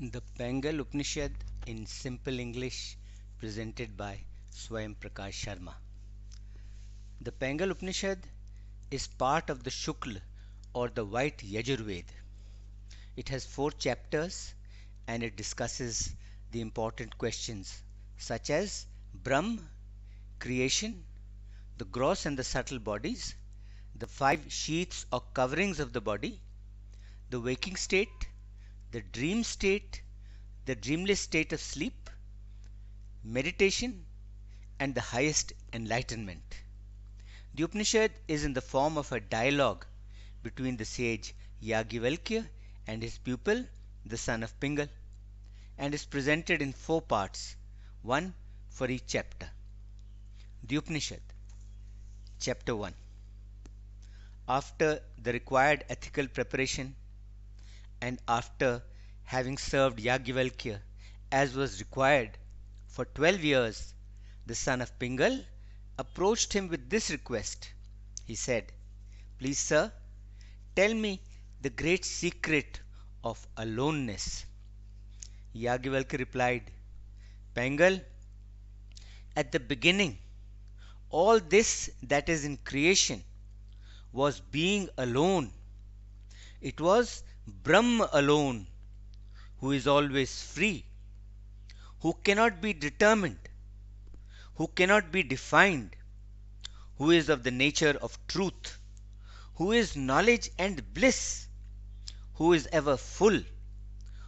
The Bengal Upanishad in Simple English presented by Swayam Prakash Sharma. The Bengal Upanishad is part of the Shukla or the White Yajurved. It has four chapters and it discusses the important questions such as Brahm, creation, the gross and the subtle bodies, the five sheaths or coverings of the body, the waking state, the dream state, the dreamless state of sleep, meditation, and the highest enlightenment. The Upanishad is in the form of a dialogue between the sage Yagyavalkya and his pupil, the son of Pingal, and is presented in four parts, one for each chapter. The Upanishad, Chapter 1 After the required ethical preparation, and after having served Yagivalkya as was required for twelve years, the son of Pingal approached him with this request. He said, "Please, sir, tell me the great secret of aloneness." Yagivalkya replied, "Pingal, at the beginning all this that is in creation was being alone. It was Brahm alone, who is always free, who cannot be determined, who cannot be defined, who is of the nature of truth, who is knowledge and bliss, who is ever full,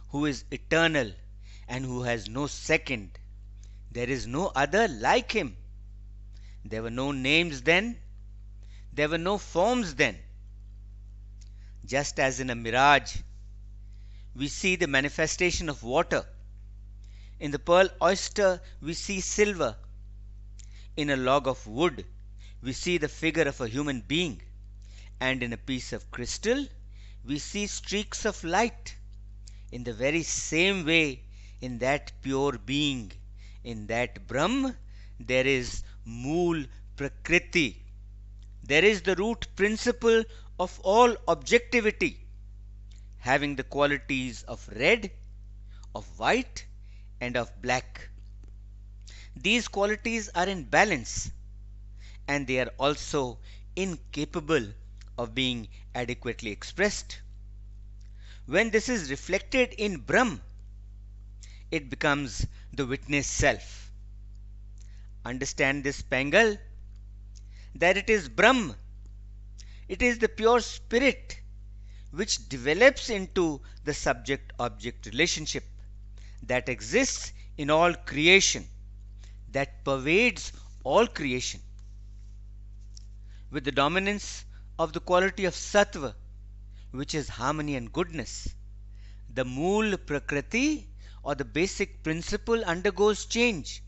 who is eternal, and who has no second. There is no other like him. There were no names then. There were no forms then just as in a mirage we see the manifestation of water. In the pearl oyster we see silver. In a log of wood we see the figure of a human being. And in a piece of crystal we see streaks of light. In the very same way, in that pure being, in that Brahm, there is Mool Prakriti. There is the root principle of all objectivity, having the qualities of red, of white, and of black. These qualities are in balance and they are also incapable of being adequately expressed. When this is reflected in Brahm, it becomes the witness self. Understand this Pangal that it is Brahm it is the pure spirit which develops into the subject object relationship that exists in all creation, that pervades all creation. With the dominance of the quality of sattva, which is harmony and goodness, the mool prakriti or the basic principle undergoes change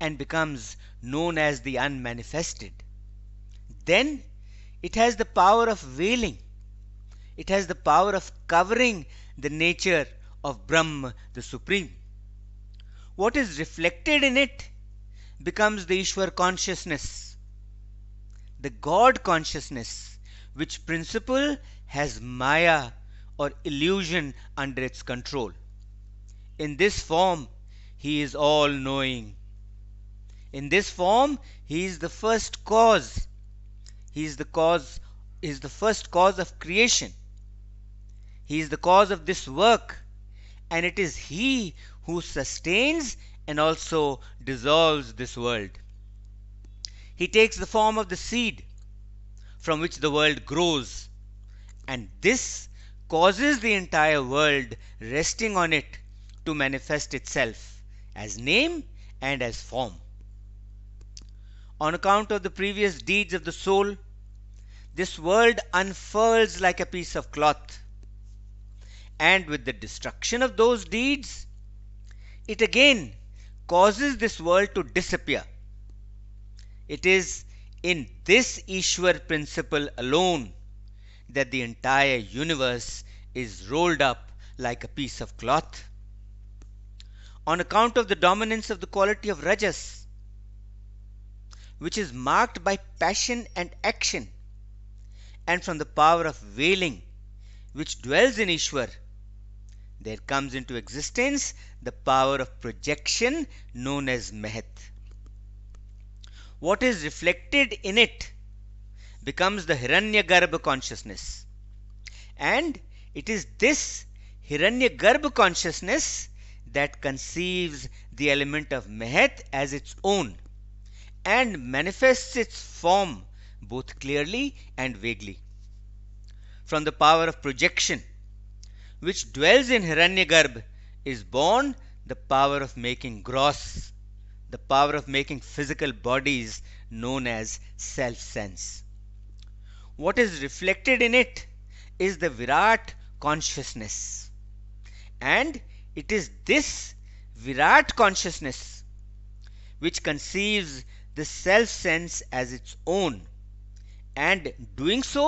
and becomes known as the unmanifested. Then it has the power of veiling. It has the power of covering the nature of Brahma, the Supreme. What is reflected in it becomes the Ishwar consciousness, the God consciousness, which principle has Maya or illusion under its control. In this form, he is all knowing. In this form, he is the first cause he is the cause he is the first cause of creation. He is the cause of this work and it is he who sustains and also dissolves this world. He takes the form of the seed from which the world grows and this causes the entire world resting on it to manifest itself as name and as form. On account of the previous deeds of the soul, this world unfurls like a piece of cloth. And with the destruction of those deeds, it again causes this world to disappear. It is in this Ishwar principle alone that the entire universe is rolled up like a piece of cloth. On account of the dominance of the quality of Rajas, which is marked by passion and action, and from the power of veiling which dwells in Ishwar, there comes into existence the power of projection known as Mehet. What is reflected in it becomes the Hiranyagarbha consciousness. And it is this Hiranyagarbha consciousness that conceives the element of Mehet as its own and manifests its form both clearly and vaguely. From the power of projection, which dwells in Hiranyagarbha, is born the power of making gross, the power of making physical bodies known as self sense. What is reflected in it is the Virat consciousness. And it is this Virat consciousness which conceives the self sense as its own and doing so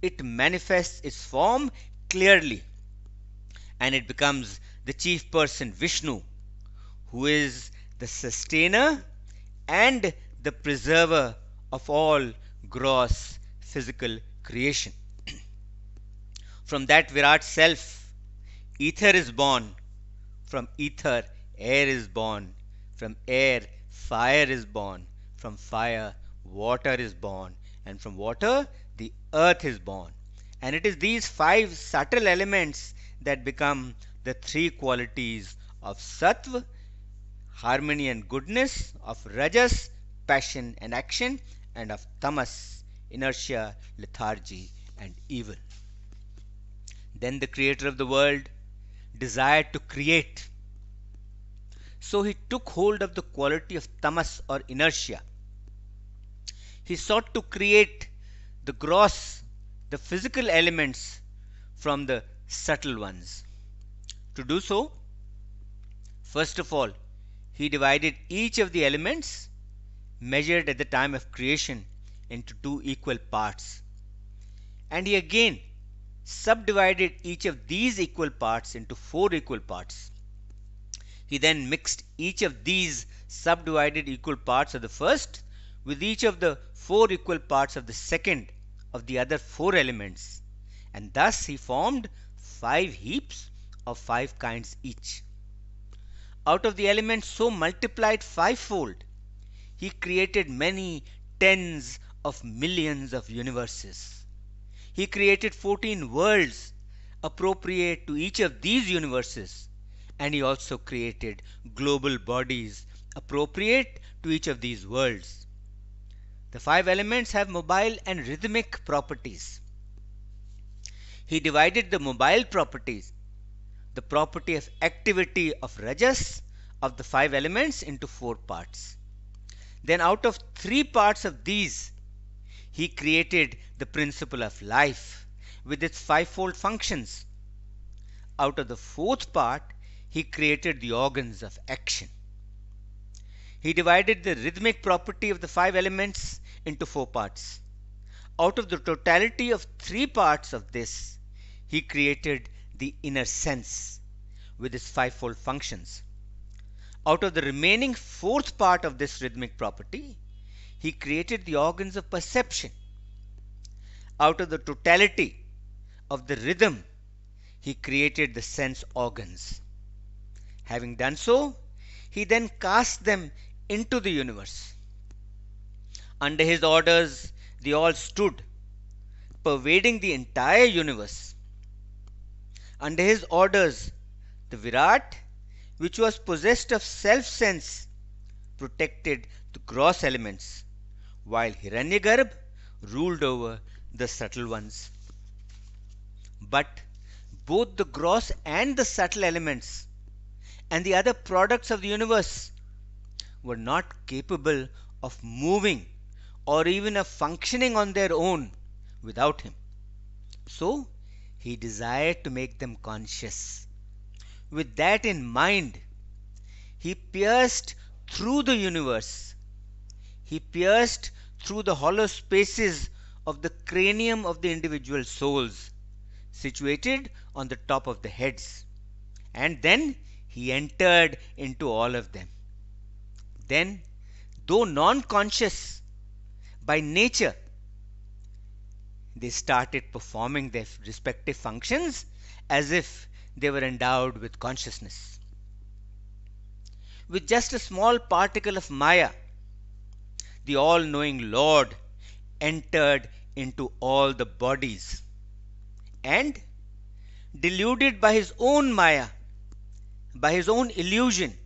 it manifests its form clearly and it becomes the chief person Vishnu who is the sustainer and the preserver of all gross physical creation. from that Virat self, ether is born. From ether, air is born. From air, fire is born. From fire, water is born and from water the earth is born. And it is these five subtle elements that become the three qualities of sattva, harmony and goodness, of rajas, passion and action, and of tamas, inertia, lethargy, and evil. Then the creator of the world desired to create. So he took hold of the quality of tamas or inertia he sought to create the gross, the physical elements from the subtle ones. To do so, first of all, he divided each of the elements measured at the time of creation into two equal parts. And he again subdivided each of these equal parts into four equal parts. He then mixed each of these subdivided equal parts of the first, with each of the four equal parts of the second of the other four elements and thus he formed five heaps of five kinds each. Out of the elements so multiplied fivefold, he created many tens of millions of universes. He created 14 worlds appropriate to each of these universes, and he also created global bodies appropriate to each of these worlds. The five elements have mobile and rhythmic properties. He divided the mobile properties, the property of activity of rajas, of the five elements into four parts. Then, out of three parts of these, he created the principle of life with its fivefold functions. Out of the fourth part, he created the organs of action. He divided the rhythmic property of the five elements into four parts. Out of the totality of three parts of this, he created the inner sense with its fivefold functions. Out of the remaining fourth part of this rhythmic property, he created the organs of perception. Out of the totality of the rhythm, he created the sense organs. Having done so, he then cast them into the universe. Under his orders, they all stood, pervading the entire universe. Under his orders, the Virat, which was possessed of self sense, protected the gross elements, while Hiranyagarb ruled over the subtle ones. But both the gross and the subtle elements and the other products of the universe were not capable of moving or even of functioning on their own without him. So he desired to make them conscious. With that in mind, he pierced through the universe. He pierced through the hollow spaces of the cranium of the individual souls, situated on the top of the heads. And then he entered into all of them. Then, though non conscious by nature, they started performing their respective functions as if they were endowed with consciousness. With just a small particle of Maya, the all knowing Lord entered into all the bodies and deluded by his own Maya, by his own illusion,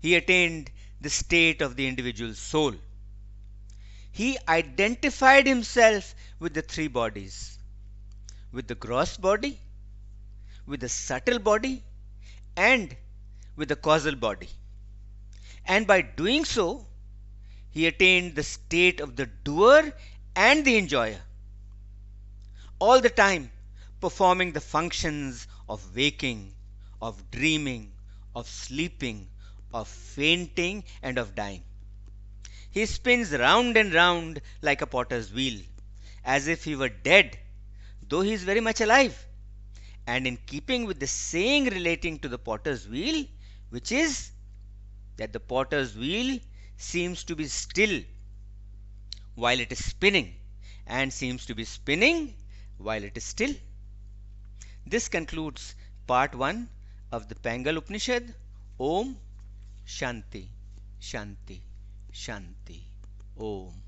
he attained the state of the individual soul. He identified himself with the three bodies with the gross body, with the subtle body, and with the causal body. And by doing so, he attained the state of the doer and the enjoyer, all the time performing the functions of waking of dreaming, of sleeping, of fainting, and of dying. He spins round and round like a potter's wheel, as if he were dead, though he is very much alive. And in keeping with the saying relating to the potter's wheel, which is that the potter's wheel seems to be still while it is spinning, and seems to be spinning while it is still. This concludes part 1 of the Pangal Upanishad Om Shanti Shanti Shanti Om